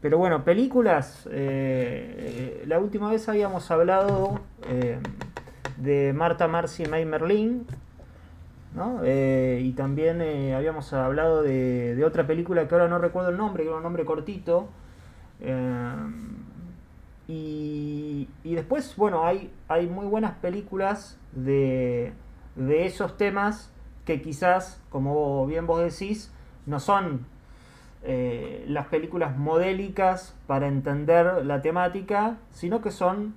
Pero bueno, películas. Eh, la última vez habíamos hablado eh, de Marta Marcy May Merlin. ¿no? Eh, y también habíamos hablado de, otra película que ahora no recuerdo el nombre, que era un nombre cortito. Y, después, bueno, hay, hay muy buenas películas de, de esos temas que quizás, como bien vos decís, no son eh, las películas modélicas para entender la temática, sino que son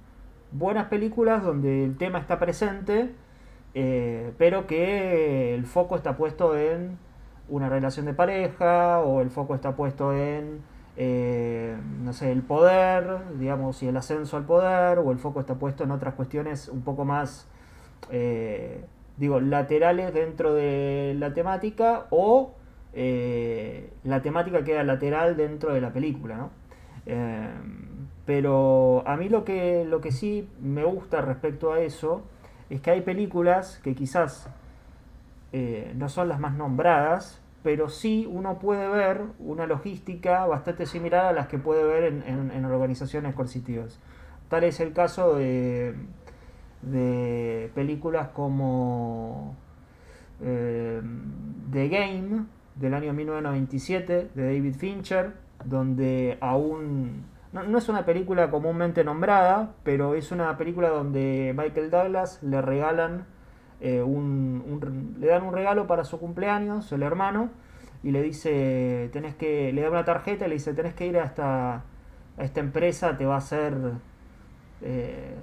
buenas películas donde el tema está presente, eh, pero que el foco está puesto en una relación de pareja o el foco está puesto en, eh, no sé, el poder, digamos, y el ascenso al poder, o el foco está puesto en otras cuestiones un poco más, digo, laterales dentro de la temática, o eh, la temática queda lateral dentro de la película, eh, pero a mí lo que, lo que sí me gusta respecto a eso es que hay películas que quizás eh, no son las más nombradas, pero sí uno puede ver una logística bastante similar a las que puede ver en, organizaciones coercitivas. Tal es el caso de, de películas como The Game, del año 1997 de David Fincher, donde aún... No, es una película comúnmente nombrada, pero es una película donde Michael Douglas le regalan eh, un, le dan un regalo para su cumpleaños, el hermano, y le dice, tenés que, le da una tarjeta y le dice, tenés que ir a esta, a esta empresa, te va a hacer, eh,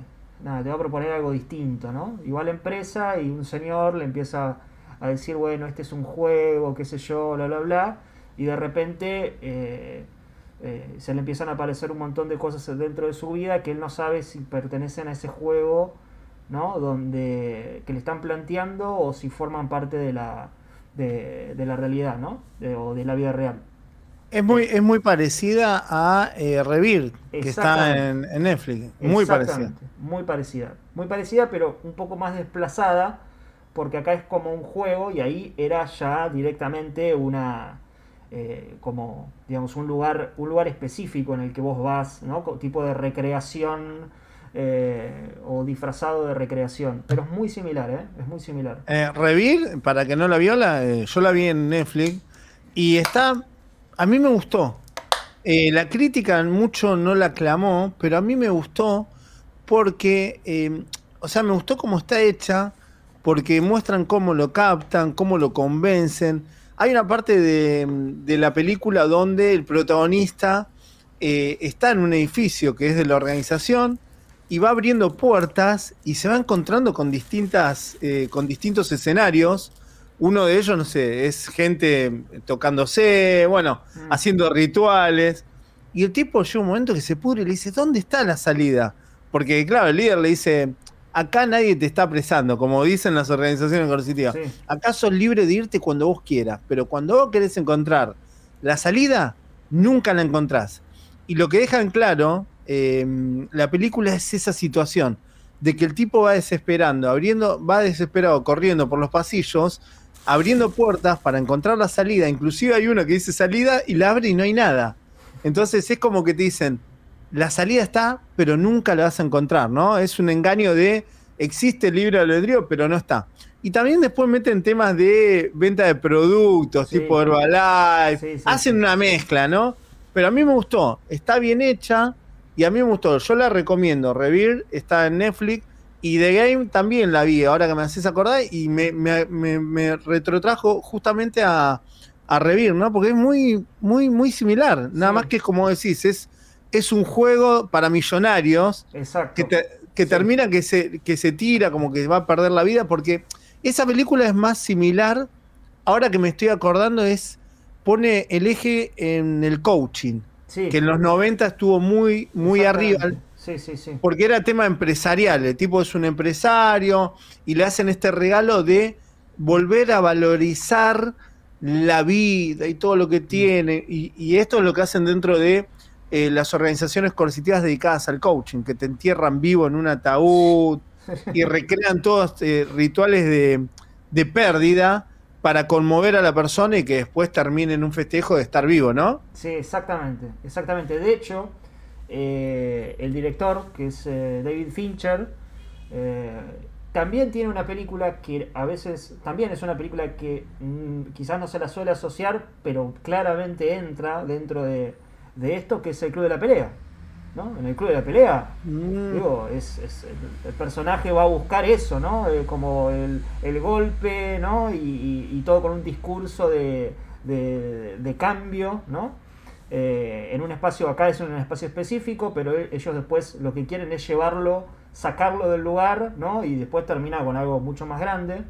nada, te va a proponer algo distinto, ¿no? Igual empresa y un señor le empieza a a decir, bueno, este es un juego, qué sé yo, bla, bla, bla, y de repente eh, eh, se le empiezan a aparecer un montón de cosas dentro de su vida que él no sabe si pertenecen a ese juego, ¿no? Donde, que le están planteando o si forman parte de la, de, la realidad, ¿no? o de la vida real. Es muy, es muy parecida a eh, que está en, en Netflix. Muy parecida. Muy parecida. Muy parecida, pero un poco más desplazada porque acá es como un juego y ahí era ya directamente una eh, como digamos un lugar un lugar específico en el que vos vas no tipo de recreación eh, o disfrazado de recreación pero es muy similar ¿eh? es muy similar eh, Revir para que no la viola yo la vi en Netflix y está a mí me gustó la crítica mucho no la clamó, pero a mí me gustó porque o sea me gustó cómo está hecha porque muestran cómo lo captan, cómo lo convencen. Hay una parte de, la película donde el protagonista eh, está en un edificio que es de la organización y va abriendo puertas y se va encontrando con distintas, eh, con distintos escenarios. Uno de ellos, no sé, es gente tocándose, bueno, mm. haciendo rituales. Y el tipo llega un momento que se pudre y le dice, ¿dónde está la salida? Porque, claro, el líder le dice, acá nadie te está apresando, como dicen las organizaciones coercitivas. Acá sos libre de irte cuando vos quieras, pero cuando vos querés encontrar la salida, nunca la encontrás. Y lo que dejan claro, em, la película es esa situación, de que el tipo va desesperando, abriendo, va desesperado, corriendo por los pasillos, abriendo puertas para encontrar la salida. Inclusive hay uno que dice salida y la abre y no hay nada. Entonces es como que te dicen, la salida está, pero nunca la vas a encontrar, ¿no? Es un engaño de existe el libre albedrío, pero no está. Y también después meten temas de venta de productos, tipo Herbalife, hacen una mezcla, ¿no? Pero a mí me gustó, está bien hecha y a mí me gustó, yo la recomiendo, Revir está en Netflix y The Game también la vi, ahora que me haces acordar y me, retrotrajo justamente a, a Revir, ¿no? Porque es muy, muy, muy similar, nada más que es como decís, es es un juego para millonarios que, termina que se, que se tira, como que va a perder la vida, porque esa película es más similar, ahora que me estoy acordando, es pone el eje en el coaching, que en los 90 estuvo muy, muy arriba. Sí, sí, sí. Porque era tema empresarial, el tipo es un empresario y le hacen este regalo de volver a valorizar la vida y todo lo que mm. tiene. y esto es lo que hacen dentro de eh, las organizaciones coercitivas dedicadas al coaching, que te entierran vivo en un ataúd y recrean todos eh, rituales de, pérdida para conmover a la persona y que después termine en un festejo de estar vivo, ¿no? Sí, exactamente, exactamente. De hecho, eh, el director, que es David Fincher, también tiene una película que a veces también es una película que mm, quizás no se la suele asociar, pero claramente entra dentro de, de esto que es el Club de la Pelea. ¿no? En el Club de la Pelea, mm. es, el personaje va a buscar eso, ¿no? Eh, como el, golpe, ¿no? Y, todo con un discurso de, de, cambio, ¿no? Eh, en un espacio, acá es un espacio específico, pero e, ellos después lo que quieren es llevarlo, sacarlo del lugar, ¿no? Y después termina con algo mucho más grande.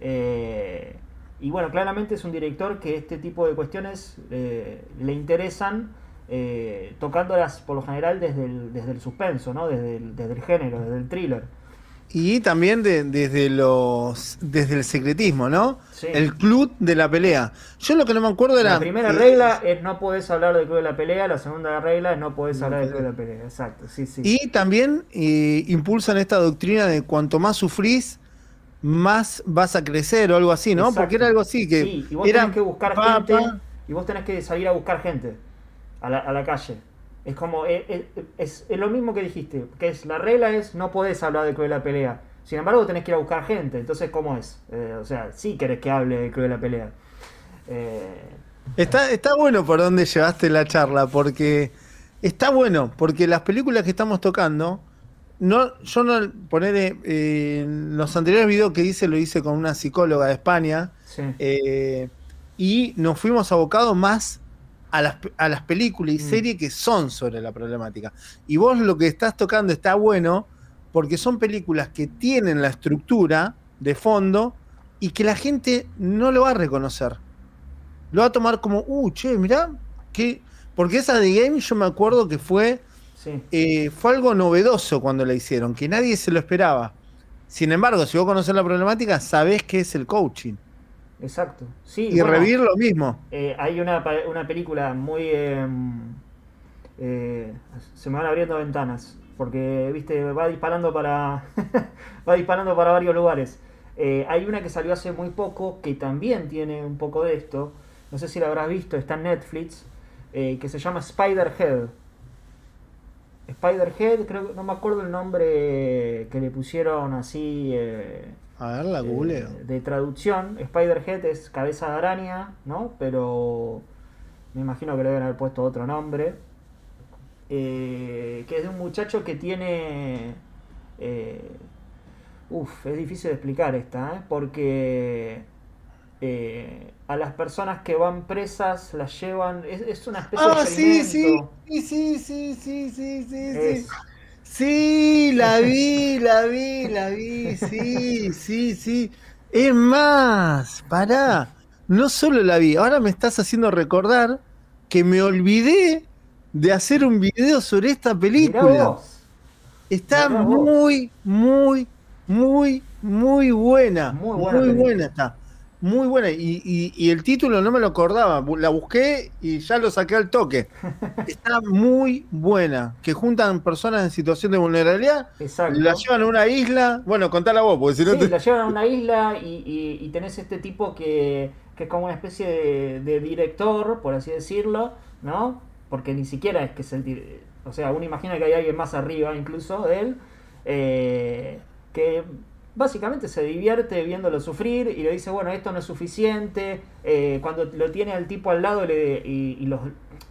Eh, y bueno, claramente es un director que este tipo de cuestiones le interesan eh, tocándolas por lo general desde el, desde el suspenso, ¿no? Desde el, desde el género, desde el thriller. Y también desde los desde el secretismo, ¿no? El club de la pelea. Yo lo que no me acuerdo era... La primera regla es no podés hablar del club de la pelea, la segunda regla es no podés hablar del club de la pelea, exacto, sí, sí. Y también eh, impulsan esta doctrina de cuanto más sufrís, más vas a crecer o algo así, ¿no? Porque era algo así que... que buscar gente y vos tenés que salir a buscar gente a la, calle. Es como, eh, eh, es, lo mismo que dijiste, que es, la regla es no podés hablar de Club de la Pelea. Sin embargo, tenés que ir a buscar gente. Entonces, ¿cómo es? Eh, o sea, sí querés que hable de Club de la Pelea. Está, está bueno por dónde llevaste la charla, porque está bueno, porque las películas que estamos tocando, no, yo no poner en los anteriores videos que hice, lo hice con una psicóloga de España. Sí. y nos fuimos abocados más a las, a las películas y mm. series que son sobre la problemática. Y vos lo que estás tocando está bueno porque son películas que tienen la estructura de fondo y que la gente no lo va a reconocer. Lo va a tomar como, uh, che, mirá, que... Porque esa de Game yo me acuerdo que fue, eh, fue algo novedoso cuando la hicieron, que nadie se lo esperaba. Sin embargo, si vos conocés la problemática, sabés qué es el coaching. Exacto. Sí, y Revivir lo mismo. Eh, hay una, película muy... Em, eh, se me van abriendo ventanas, porque, viste, va disparando para, va disparando para varios lugares. Eh, hay una que salió hace muy poco que también tiene un poco de esto. No sé si la habrás visto, está en Netflix, que se llama Spider-Head. Spider-Head, creo, no me acuerdo el nombre que le pusieron así a ver, la Google. Eh, de traducción, Spider-Head es cabeza de araña, ¿no? Pero me imagino que le deben haber puesto otro nombre. Eh, que es de un muchacho que tiene... Eh, uf, es difícil de explicar esta, ¿eh? Porque... a las personas que van presas las llevan. Es, una especie de. Ah, sí, sí, sí, sí, sí, sí, sí, Sí, la vi, la vi, la vi, sí, sí, sí. Es más, pará, no solo la vi, ahora me estás haciendo recordar que me olvidé de hacer un video sobre esta película. Está muy, muy, muy, muy buena. Muy buena. Muy buena está. Muy buena. Y, el título no me lo acordaba. La busqué y ya lo saqué al toque. Está muy buena. Que juntan personas en situación de vulnerabilidad. Exacto. La llevan a una isla. Bueno, contala vos, porque si no. Sí, la llevan a una isla y, tenés este tipo que, es como una especie de, director, por así decirlo, ¿no? Porque ni siquiera es que es el. O sea, uno imagina que hay alguien más arriba, incluso de él. Eh, que básicamente se divierte viéndolo sufrir y le dice, bueno, esto no es suficiente. Eh, cuando lo tiene al tipo al lado le, y, los...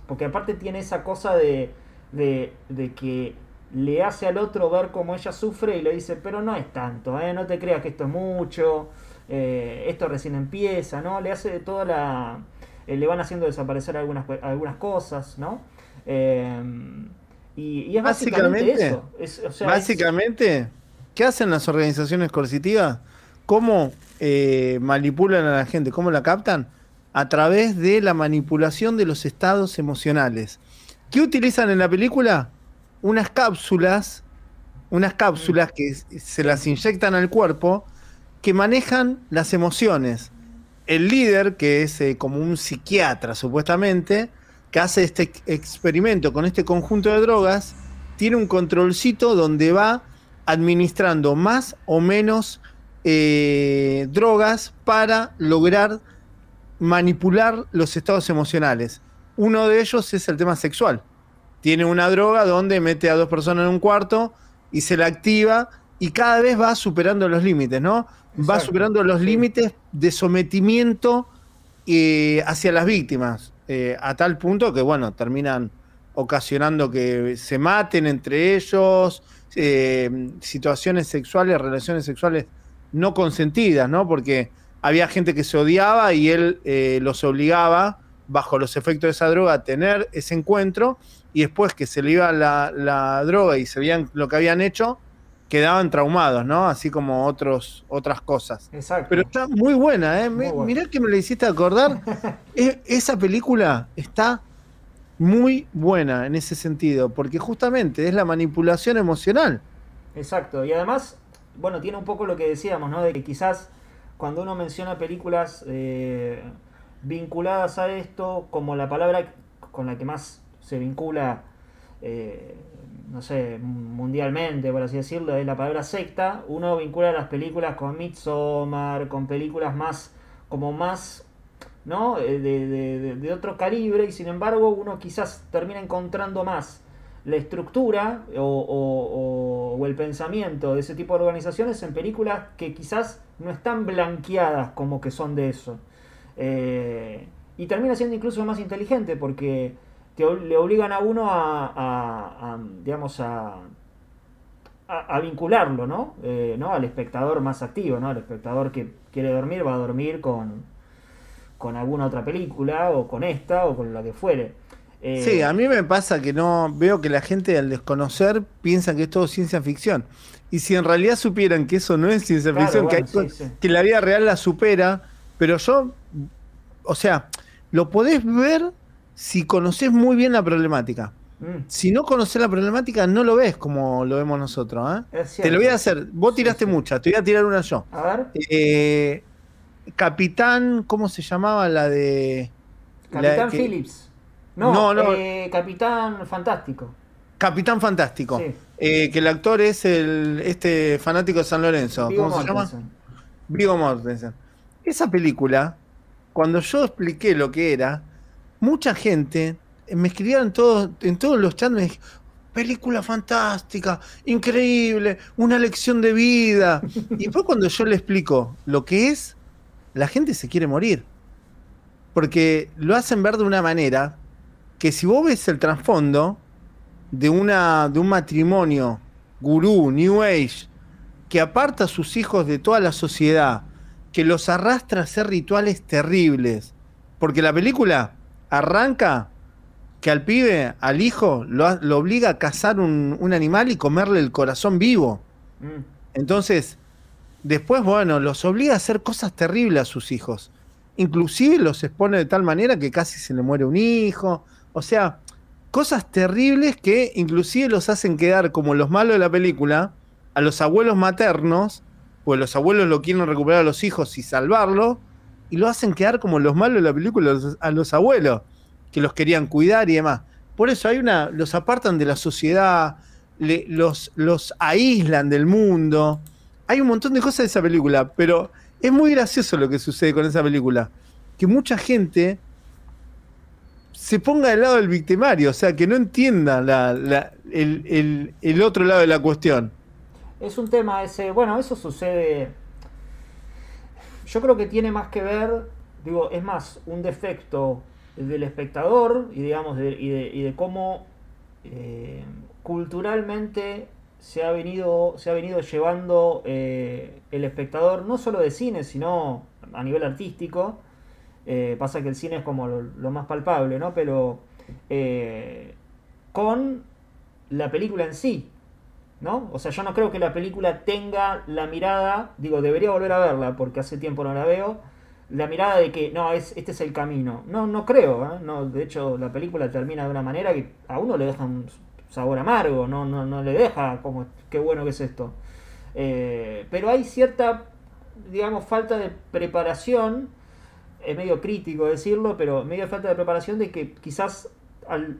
Porque aparte tiene esa cosa de, de, que le hace al otro ver cómo ella sufre y le dice, pero no es tanto, eh, no te creas que esto es mucho, eh, esto recién empieza, ¿no? Le hace toda la... le van haciendo desaparecer algunas, algunas cosas, ¿no? y, es básicamente, eso. básicamente... ¿Qué hacen las organizaciones coercitivas? ¿Cómo eh, manipulan a la gente? ¿Cómo la captan? A través de la manipulación de los estados emocionales. ¿Qué utilizan en la película? Unas cápsulas, unas cápsulas que se las inyectan al cuerpo que manejan las emociones. El líder, que es eh, como un psiquiatra supuestamente, que hace este experimento con este conjunto de drogas, tiene un controlcito donde va administrando más o menos eh, drogas para lograr manipular los estados emocionales. Uno de ellos es el tema sexual. Tiene una droga donde mete a dos personas en un cuarto y se la activa y cada vez va superando los límites, ¿no? Va superando los límites de sometimiento eh, hacia las víctimas, eh, a tal punto que, bueno, terminan ocasionando que se maten entre ellos, eh, situaciones sexuales, relaciones sexuales no consentidas, ¿no? Porque había gente que se odiaba y él eh, los obligaba, bajo los efectos de esa droga, a tener ese encuentro y después que se le iba la, droga y se veían lo que habían hecho, quedaban traumados, ¿no? Así como otros, otras cosas. Exacto. Pero está muy buena, ¿eh? Mirá que me la hiciste acordar. E, esa película está muy buena en ese sentido, porque justamente es la manipulación emocional. Exacto, y además, bueno, tiene un poco lo que decíamos, ¿no? De que quizás cuando uno menciona películas eh, vinculadas a esto, como la palabra con la que más se vincula, eh, no sé, mundialmente, por así decirlo, es la palabra secta, uno vincula las películas con Midsommar, con películas más, como más eh, de, otro calibre y sin embargo uno quizás termina encontrando más la estructura o, el pensamiento de ese tipo de organizaciones en películas que quizás no están blanqueadas como que son de eso. Eh, y termina siendo incluso más inteligente porque le obligan a uno a, digamos, a, a, vincularlo, eh, ¿no? Al espectador más activo, ¿no? Al espectador que quiere dormir va a dormir con, con alguna otra película o con esta o con la que fuere. Eh, sí, a mí me pasa que no veo que la gente al desconocer piensa que es todo ciencia ficción. Y si en realidad supieran que eso no es ciencia ficción, que, la vida real la supera, pero yo, o sea, lo podés ver si conoces muy bien la problemática. Mm. Si no conoces la problemática, no lo ves como lo vemos nosotros. ¿eh? Te lo voy a hacer. Vos tiraste muchas, te voy a tirar una yo. A ver. Eh, Capitán, ¿cómo se llamaba la de. Capitán Phillips. No, no, eh, Capitán Fantástico. Capitán Fantástico. Eh, que el actor es el este fanático de San Lorenzo. ¿Cómo se llama? Vigo Mortensen. Esa película, cuando yo expliqué lo que era, mucha gente me escribieron todos, en todos los chats, me película fantástica, increíble, una lección de vida. y después cuando yo le explico lo que es, la gente se quiere morir. Porque lo hacen ver de una manera que si vos ves el trasfondo de, una, de un matrimonio gurú, New Age, que aparta a sus hijos de toda la sociedad, que los arrastra a hacer rituales terribles. Porque la película arranca que al pibe, al hijo, lo, lo obliga a cazar un, un, animal y comerle el corazón vivo. Mm. Entonces, después, bueno, los obliga a hacer cosas terribles a sus hijos. Inclusive los expone de tal manera que casi se le muere un hijo. O sea, cosas terribles que inclusive los hacen quedar como los malos de la película a los abuelos maternos, pues los abuelos lo quieren recuperar a los hijos y salvarlo, y lo hacen quedar como los malos de la película a los abuelos, que los querían cuidar y demás. Por eso hay una, los apartan de la sociedad, los, los aíslan del mundo hay un montón de cosas de esa película, pero es muy gracioso lo que sucede con esa película. Que mucha gente se ponga del lado del victimario, o sea, que no entienda el, otro lado de la cuestión. Es un tema ese, bueno, eso sucede, yo creo que tiene más que ver, digo, es más un defecto del espectador y digamos de, y, de, cómo eh, culturalmente se ha venido, se ha venido llevando eh, el espectador, no solo de cine, sino a nivel artístico. Eh, pasa que el cine es como lo, más palpable, ¿no? Pero eh, con la película en sí, ¿no? O sea, yo no creo que la película tenga la mirada, digo, debería volver a verla porque hace tiempo no la veo, la mirada de que no, es, este es el camino. No, no creo, no, de hecho la película termina de una manera que a uno le deja un sabor amargo, no, no, no le deja como qué bueno que es esto. Eh, pero hay cierta, digamos, falta de preparación, es medio crítico decirlo, pero medio falta de preparación de que quizás al,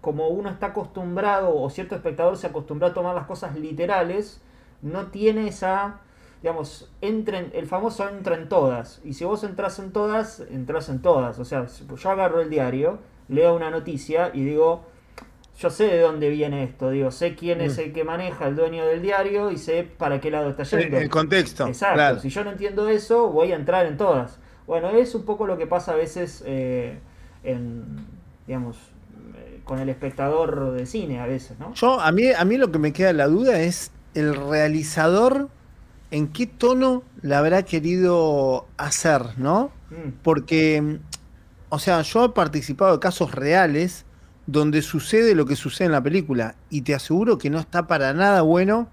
como uno está acostumbrado o cierto espectador se acostumbra a tomar las cosas literales, no tiene esa, digamos, entren, el famoso entra en todas. Y si vos entras en todas, entras en todas. O sea, yo agarro el diario, leo una noticia y digo, yo sé de dónde viene esto, digo, sé quién es mm. el que maneja el dueño del diario y sé para qué lado está yendo. El, el contexto. Exacto, si yo no entiendo eso, voy a entrar en todas. Bueno, es un poco lo que pasa a veces eh, digamos, eh, con el espectador de cine a veces, ¿no? Yo, a mí, a mí lo que me queda la duda es el realizador en qué tono la habrá querido hacer, ¿no? Mm. Porque, o sea, yo he participado de casos reales donde sucede lo que sucede en la película. Y te aseguro que no está para nada bueno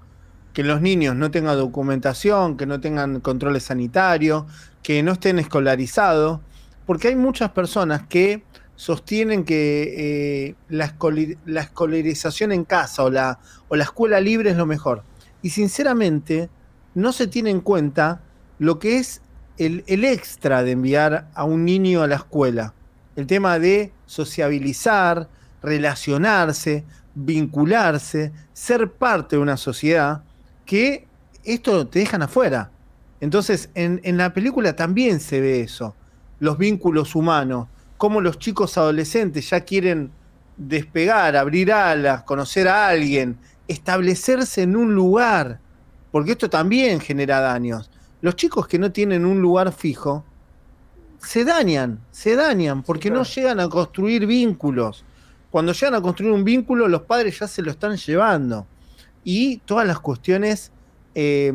que los niños no tengan documentación, que no tengan controles sanitarios, que no estén escolarizados, porque hay muchas personas que sostienen que eh, la, escolarización en casa o la, o la escuela libre es lo mejor. Y sinceramente, no se tiene en cuenta lo que es el, el extra de enviar a un niño a la escuela. El tema de sociabilizar, relacionarse, vincularse, ser parte de una sociedad que esto te dejan afuera. Entonces, en, en la película también se ve eso, los vínculos humanos, cómo los chicos adolescentes ya quieren despegar, abrir alas, conocer a alguien, establecerse en un lugar, porque esto también genera daños. Los chicos que no tienen un lugar fijo, se dañan, se dañan, porque no llegan a construir vínculos cuando llegan a construir un vínculo, los padres ya se lo están llevando. Y todas las cuestiones eh,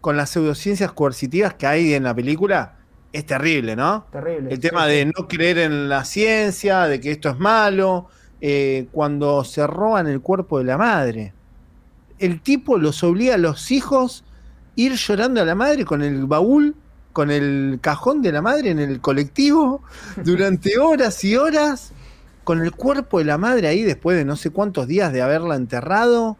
con las pseudociencias coercitivas que hay en la película es terrible, ¿no? Terrible. El tema de no creer en la ciencia, de que esto es malo, eh, cuando se roban el cuerpo de la madre. El tipo los obliga a los hijos a ir llorando a la madre con el baúl, con el cajón de la madre en el colectivo durante horas y horas con el cuerpo de la madre ahí después de no sé cuántos días de haberla enterrado.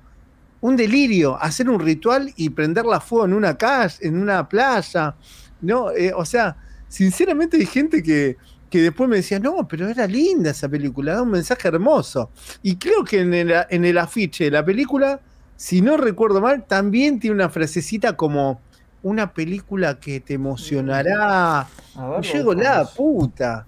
Un delirio, hacer un ritual y prenderla a fuego en una casa, en una playa. No, eh, o sea, sinceramente hay gente que, que después me decía, no, pero era linda esa película, da un mensaje hermoso. Y creo que en el, en el afiche de la película, si no recuerdo mal, también tiene una frasecita como una película que te emocionará. no Llego la puta.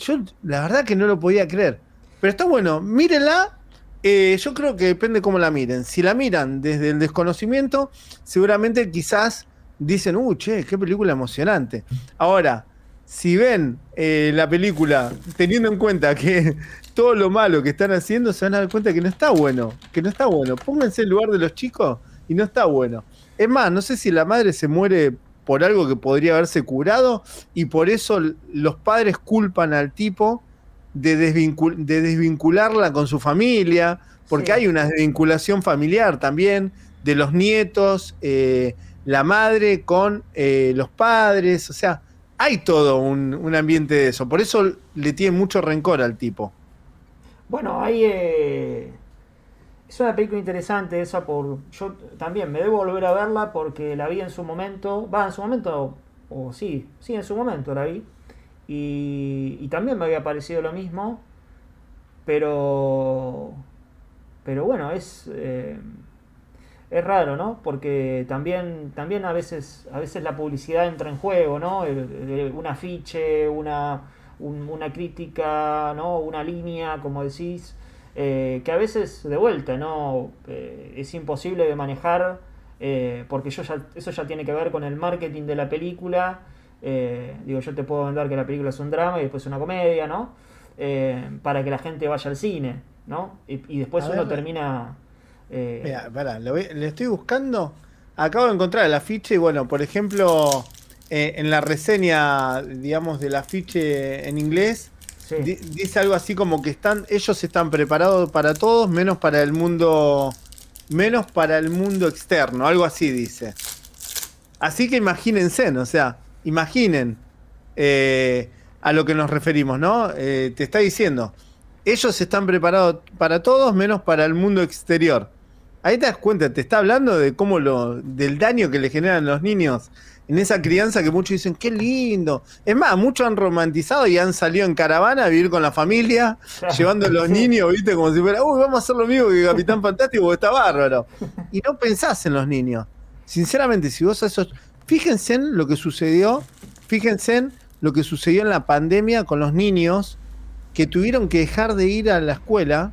Yo la verdad que no lo podía creer. Pero está bueno, mírenla. Eh, yo creo que depende cómo la miren. Si la miran desde el desconocimiento, seguramente quizás dicen, uh, che, qué película emocionante. Ahora, si ven eh, la película teniendo en cuenta que todo lo malo que están haciendo, se van a dar cuenta que no está bueno, que no está bueno. Pónganse en el lugar de los chicos y no está bueno. Es más, no sé si la madre se muere por algo que podría haberse curado y por eso los padres culpan al tipo de, desvincularla con su familia, porque hay una desvinculación familiar también de los nietos, eh, la madre con eh, los padres, o sea, hay todo un, ambiente de eso, por eso le tiene mucho rencor al tipo. Bueno, hay... Eh, es una película interesante esa por. Yo también me debo volver a verla porque la vi en su momento. Va, en su momento. O sí, sí, en su momento la vi. Y, también me había parecido lo mismo. Pero. Pero bueno, es. Eh, es raro, ¿no? Porque también, también a veces, a veces la publicidad entra en juego, ¿no? Eh, eh, un afiche, una, una crítica, ¿no? Una línea, como decís. Eh, que a veces de vuelta no eh, es imposible de manejar eh, porque yo eso ya tiene que ver con el marketing de la película digo yo te puedo vender que la película es un drama y después una comedia no para que la gente vaya al cine no y, después uno termina mira pará, estoy buscando acabo de encontrar el afiche y bueno por ejemplo en la reseña digamos del afiche en inglés Dice algo así como que están, ellos están preparados para todos, menos para el mundo, menos para el mundo externo, algo así dice. Así que imagínense, o sea, imaginen eh, a lo que nos referimos, ¿no? Eh, te está diciendo, ellos están preparados para todos, menos para el mundo exterior. Ahí te das cuenta, te está hablando de cómo lo, del daño que le generan los niños en esa crianza que muchos dicen, qué lindo. Es más, muchos han romantizado y han salido en caravana a vivir con la familia, llevando a los niños, viste, como si fuera, uy, vamos a hacer lo mismo que Capitán Fantástico, está bárbaro. Y no pensás en los niños. Sinceramente, si vos esos. Fíjense en lo que sucedió, fíjense en lo que sucedió en la pandemia con los niños que tuvieron que dejar de ir a la escuela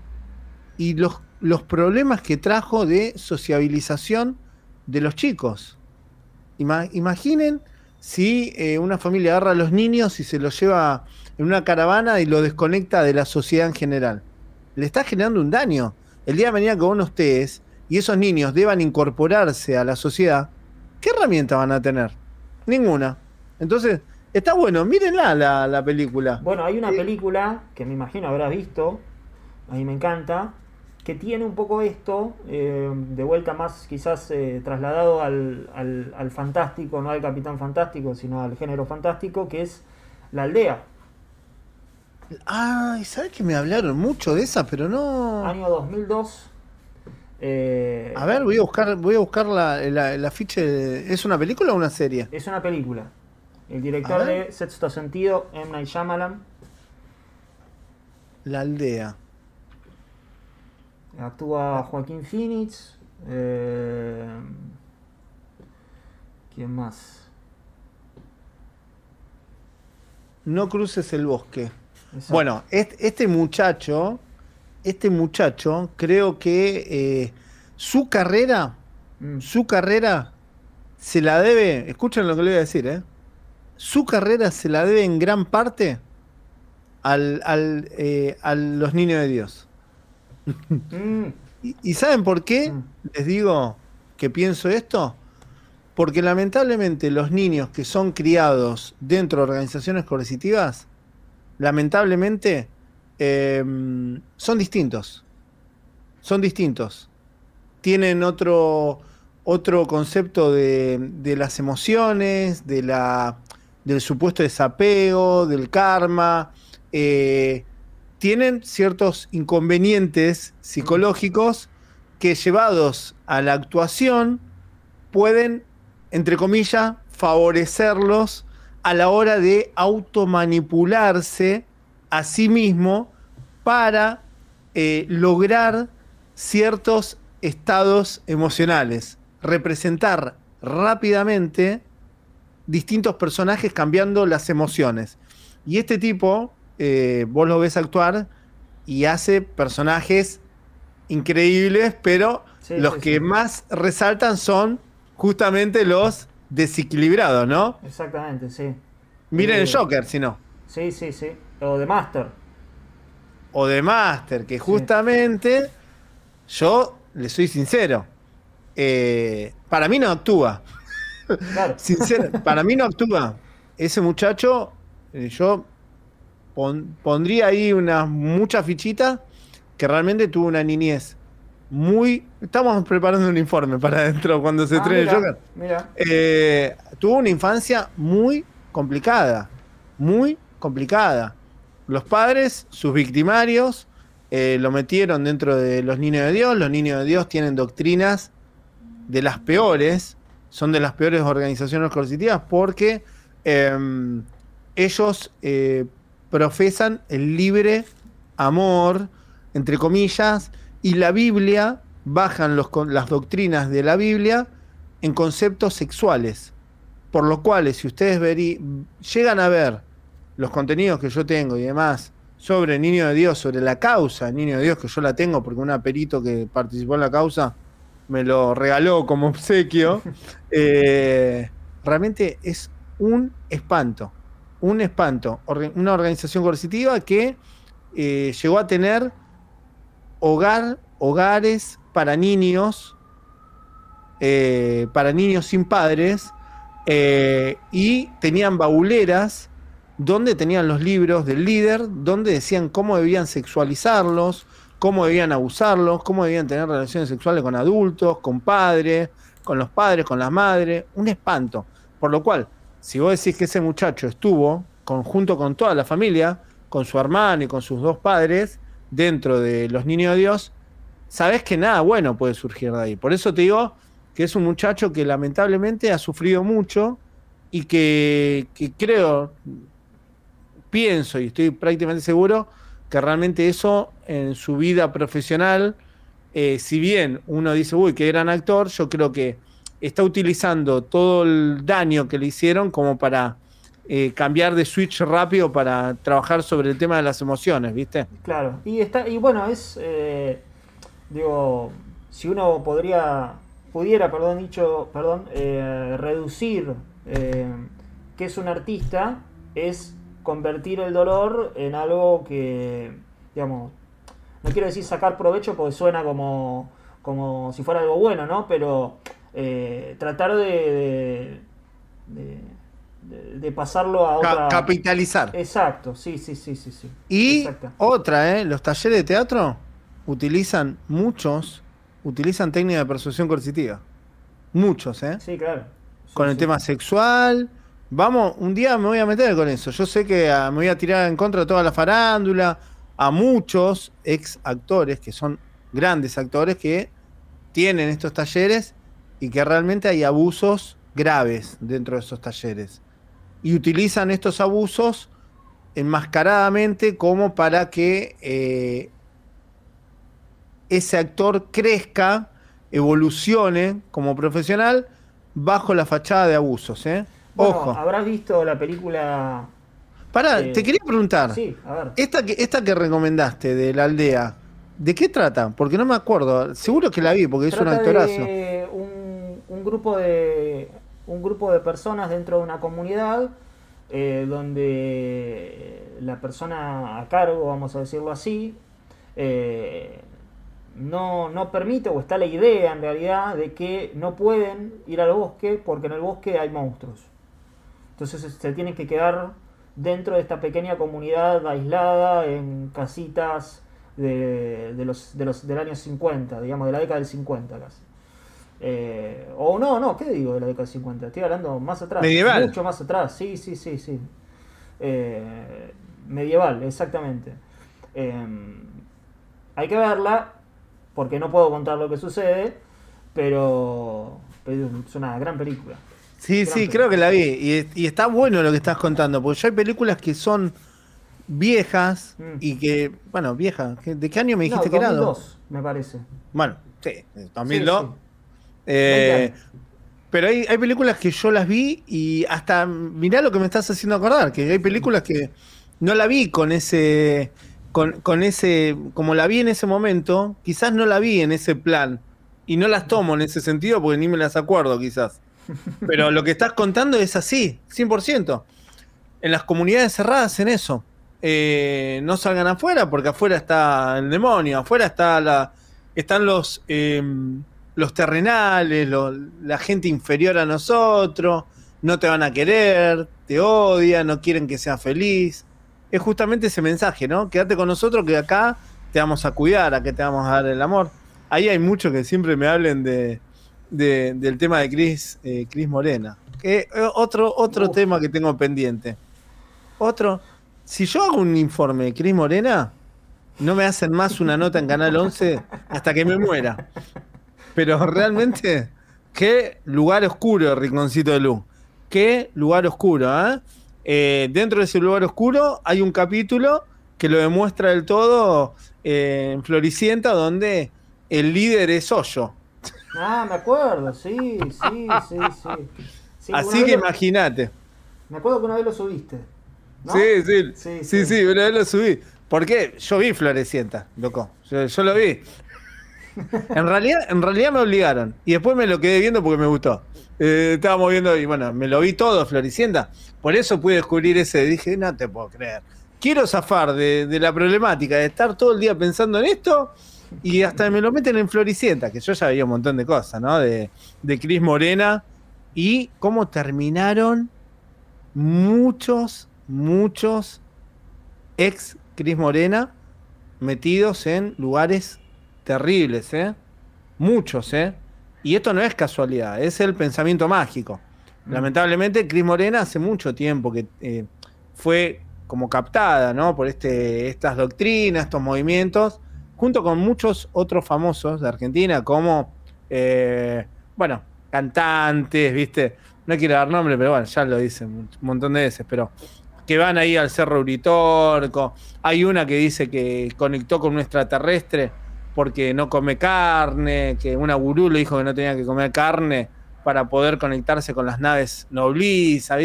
y los, los problemas que trajo de sociabilización de los chicos imaginen si eh, una familia agarra a los niños y se los lleva en una caravana y lo desconecta de la sociedad en general. Le está generando un daño. El día de mañana que vos y esos niños deban incorporarse a la sociedad, ¿qué herramienta van a tener? Ninguna. Entonces, está bueno, mírenla la, película. Bueno, hay una película que me imagino habrá visto, a mí me encanta, que tiene un poco esto, eh, de vuelta más quizás eh, trasladado al, fantástico, no al capitán fantástico, sino al género fantástico, que es la aldea. Ay, ¿sabes que me hablaron mucho de esa, pero no... Año 2002. Eh, a ver, voy a buscar, voy a buscar la, la, ¿Es una película o una serie? Es una película. El director de Sexto Sentido, M. Night Shyamalan. La aldea. Actúa ah. Joaquín Phoenix. Eh, ¿Quién más? No cruces el bosque. Bueno, este, muchacho, este muchacho, creo que eh, su carrera, mm. su carrera se la debe, escuchen lo que le voy a decir, ¿eh? su carrera se la debe en gran parte al, eh, a los niños de Dios. Mm. ¿Y, saben por qué mm. les digo que pienso esto? Porque lamentablemente los niños que son criados dentro de organizaciones coercitivas, lamentablemente em, son distintos. Son distintos. Tienen otro, otro concepto de, las emociones, de la, del supuesto desapego, del karma. Eh, tienen ciertos inconvenientes psicológicos que llevados a la actuación pueden, entre comillas, favorecerlos a la hora de automanipularse a sí mismo para eh, lograr ciertos estados emocionales, representar rápidamente distintos personajes cambiando las emociones. Y este tipo, eh, vos lo ves actuar y hace personajes increíbles, pero los que más resaltan son justamente los desequilibrados, ¿no? Exactamente, sí. Miren el Joker, si no. Sí, sí, sí. O The Master. O The Master, que justamente yo le soy sincero. Eh, para mí no actúa. Sincero, para mí no actúa. Ese muchacho, eh, yo pondría ahí una muchas fichitas que realmente tuvo una niñez muy. Estamos preparando un informe para dentro cuando se ah, trae el Joker. Eh, tuvo una infancia muy complicada. Muy complicada. Los padres, sus victimarios, eh, lo metieron dentro de los niños de Dios. Los niños de Dios tienen doctrinas de las peores. Son de las peores organizaciones coercitivas porque em, ellos eh, profesan el libre amor, entre comillas, y la Biblia, bajan los, las doctrinas de la Biblia en conceptos sexuales. Por lo cual, si ustedes llegan a ver los contenidos que yo tengo y demás sobre Niño de Dios, sobre la causa Niño de Dios, que yo la tengo porque un aperito que participó en la causa me lo regaló como obsequio, eh, realmente es un espanto un espanto, una organización coercitiva que eh, llegó a tener hogar, hogares para niños, eh, para niños sin padres, eh, y tenían bauleras donde tenían los libros del líder, donde decían cómo debían sexualizarlos, cómo debían abusarlos, cómo debían tener relaciones sexuales con adultos, con padres, con los padres, con las madres, un espanto. Por lo cual, si vos decís que ese muchacho estuvo Conjunto con toda la familia, con su hermano y con sus dos padres, dentro de los niños de Dios, sabés que nada bueno puede surgir de ahí. Por eso te digo que es un muchacho que lamentablemente ha sufrido mucho y que, creo, pienso y estoy prácticamente seguro que realmente eso en su vida profesional, eh, si bien uno dice, uy, que gran actor, yo creo que está utilizando todo el daño que le hicieron como para eh, cambiar de switch rápido para trabajar sobre el tema de las emociones, ¿viste? Claro, y está, y bueno, es eh, digo, si uno podría, pudiera, perdón, dicho, perdón, eh, reducir que es un artista, es convertir el dolor en algo que, digamos, no quiero decir sacar provecho porque suena como, como si fuera algo bueno, ¿no? Pero eh, tratar de, de, pasarlo a otra... Capitalizar. Exacto, sí, sí, sí, sí. Y otra, ¿eh? los talleres de teatro utilizan muchos, utilizan técnica de persuasión coercitiva. Muchos, ¿eh? Sí, claro. con el tema sexual. Vamos, un día me voy a meter con eso. Yo sé que ah, me voy a tirar en contra de toda la farándula, a muchos ex actores que son grandes actores que tienen estos talleres y que realmente hay abusos graves dentro de esos talleres. Y utilizan estos abusos enmascaradamente como para que eh, ese actor crezca, evolucione como profesional bajo la fachada de abusos. ¿eh? Ojo. Habrás visto la película. Pará, te quería preguntar. Sí, a ver. Esta que, esta que recomendaste de la aldea, ¿de qué trata? Porque no me acuerdo. Seguro que la vi, porque es un actorazo un grupo de un grupo de personas dentro de una comunidad eh, donde la persona a cargo, vamos a decirlo así, eh, no, no, permite o está la idea en realidad de que no pueden ir al bosque porque en el bosque hay monstruos. Entonces se tienen que quedar dentro de esta pequeña comunidad aislada en casitas de, de los, de los, del año 50, digamos, de la década del 50 casi. Eh, o no, no, ¿qué digo de la década 50? Estoy hablando más atrás. Mucho más atrás, sí, sí, sí, sí. Eh, medieval, exactamente. Em, hay que verla, porque no puedo contar lo que sucede, pero, es una gran película. Sí, sí, creo que la vi. Y, está bueno lo que estás contando, porque ya hay películas que son viejas mm. y que, bueno, viejas. ¿De qué año me dijiste que era? 2002, me parece. Bueno, sí, 2002. lo. Eh, pero hay, películas que yo las vi y hasta mirá lo que me estás haciendo acordar, que hay películas que no la vi con ese, con, ese, como la vi en ese momento, quizás no la vi en ese plan y no las tomo en ese sentido porque ni me las acuerdo quizás. Pero lo que estás contando es así, 100%. En las comunidades cerradas en eso. Eh, no salgan afuera porque afuera está el demonio, afuera está la, están los... Eh, los terrenales, la gente inferior a nosotros, no te van a querer, te odian, no quieren que seas feliz. Es justamente ese mensaje, ¿no? Quédate con nosotros que acá te vamos a cuidar, a que te vamos a dar el amor. Ahí hay muchos que siempre me hablen de, del tema de Cris eh, Chris Morena. Eh, otro otro tema que tengo pendiente. Otro, si yo hago un informe de Cris Morena, no me hacen más una nota en Canal 11 hasta que me muera. Pero realmente, qué lugar oscuro, Rinconcito de Luz. Qué lugar oscuro, ¿eh? ¿eh? dentro de ese lugar oscuro hay un capítulo que lo demuestra del todo eh, en Floricienta, donde el líder es Hoyo. Ah, me acuerdo, sí, sí, sí, sí. Así que imagínate. Me acuerdo que una vez lo subiste. Sí, sí, sí, sí, una vez lo subí. ¿Por qué? Yo vi Florecienta, loco. yo, lo vi. En realidad, en realidad me obligaron. Y después me lo quedé viendo porque me gustó. Eh, estábamos viendo y bueno, me lo vi todo, Floricienta. Por eso pude descubrir ese. Dije, no te puedo creer. Quiero zafar de, la problemática de estar todo el día pensando en esto. Y hasta me lo meten en Floricienta, que yo ya veía un montón de cosas, ¿no? De, de Cris Morena. Y cómo terminaron muchos, muchos ex Cris Morena metidos en lugares terribles, ¿eh? Muchos, ¿eh? Y esto no es casualidad, es el pensamiento mágico. Mm. Lamentablemente, Cris Morena hace mucho tiempo que eh, fue como captada, Por este, estas doctrinas, estos movimientos, junto con muchos otros famosos de Argentina, como, eh, bueno, cantantes, ¿viste? No quiero dar nombre, pero bueno, ya lo dicen un montón de veces, pero que van ahí al Cerro Uritorco, hay una que dice que conectó con un extraterrestre porque no come carne, que una gurú le dijo que no tenía que comer carne para poder conectarse con las naves noblizas,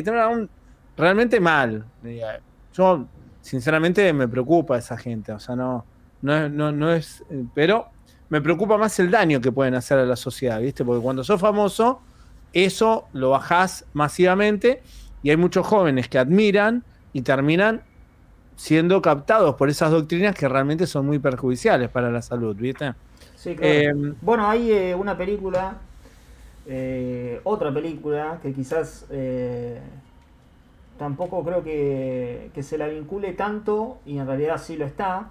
realmente mal. Yo, sinceramente, me preocupa esa gente, o sea, no, no, no, no es, eh, pero me preocupa más el daño que pueden hacer a la sociedad, ¿viste? Porque cuando sos famoso, eso lo bajás masivamente y hay muchos jóvenes que admiran y terminan siendo captados por esas doctrinas que realmente son muy perjudiciales para la salud, ¿viste? Sí, claro. Eh, bueno, hay eh, una película, eh, otra película que quizás tampoco creo que, que, se la vincule tanto, y en realidad sí lo está,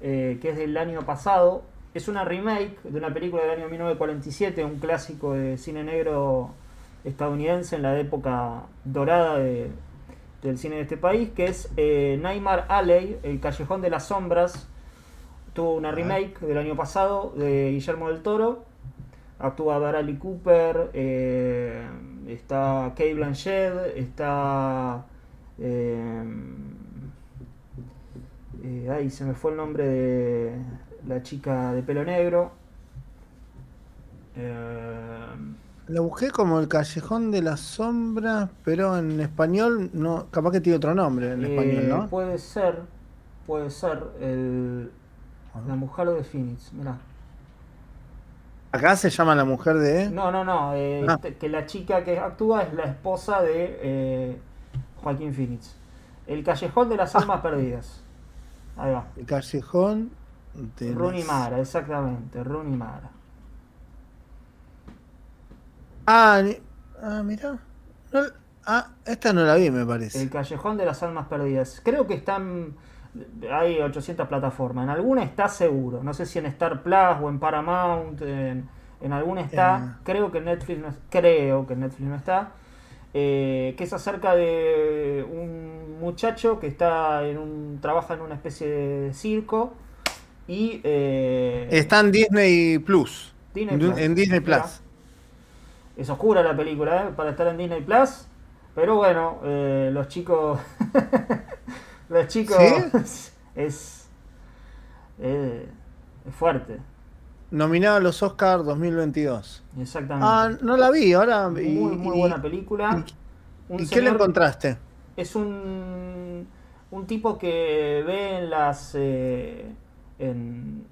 que es del año pasado. Es una remake de una película del año 1947, un clásico de cine negro estadounidense en la época dorada de, del cine de este país, que es eh, Neymar Alley, El Callejón de las Sombras. Tuvo una remake del año pasado de Guillermo del Toro. Actúa Bradley Cooper, eh, está Kay Blanchett, está... Eh, ay, se me fue el nombre de la chica de pelo negro la busqué como el Callejón de las Sombras, pero en español no, capaz que tiene otro nombre en eh, español, ¿no? Puede ser, puede ser el, ah. la mujer de Phoenix, mirá. Acá se llama la mujer de. No, no, no. Eh, ah. este, que la chica que actúa es la esposa de eh, Joaquín Phoenix. El Callejón de las ah. Almas Perdidas. Ahí va. El Callejón de. Runimara, exactamente. Runimara. Ah, ah mira. ah, esta no la vi, me parece. El Callejón de las Almas Perdidas. Creo que están. Hay 800 plataformas. En alguna está seguro. No sé si en Star Plus o en Paramount. En, alguna está. Eh. Creo que Netflix no, creo que Netflix no está. Eh, que es acerca de un muchacho que está en un trabaja en una especie de circo y eh, está en Disney Plus en Disney Plus es oscura la película, ¿eh? Para estar en Disney Plus. Pero bueno, eh, los chicos. los chicos. Es. Eh, es fuerte. Nominado a los Oscars 2022. Exactamente. Ah, no la vi, ahora. Muy, muy buena película. ¿Y, qué le encontraste? Es un, un tipo que ve en las. en,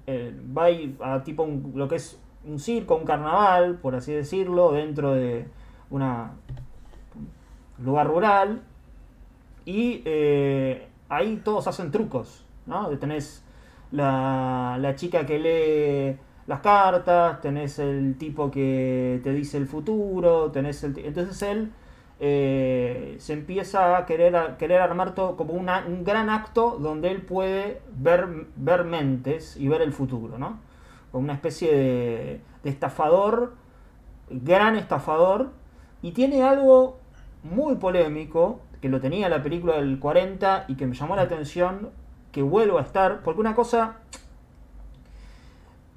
va a tipo lo que es un circo, un carnaval, por así decirlo, dentro de una, un lugar rural. Y eh, ahí todos hacen trucos, ¿no? Tenés la, la chica que lee las cartas, tenés el tipo que te dice el futuro, tenés el... Entonces él eh, se empieza a querer, a querer armar todo como un gran acto donde él puede ver, ver mentes y ver el futuro, ¿no? una especie de, estafador, gran estafador, y tiene algo muy polémico, que lo tenía la película del 40 y que me llamó la atención, que vuelvo a estar, porque una cosa,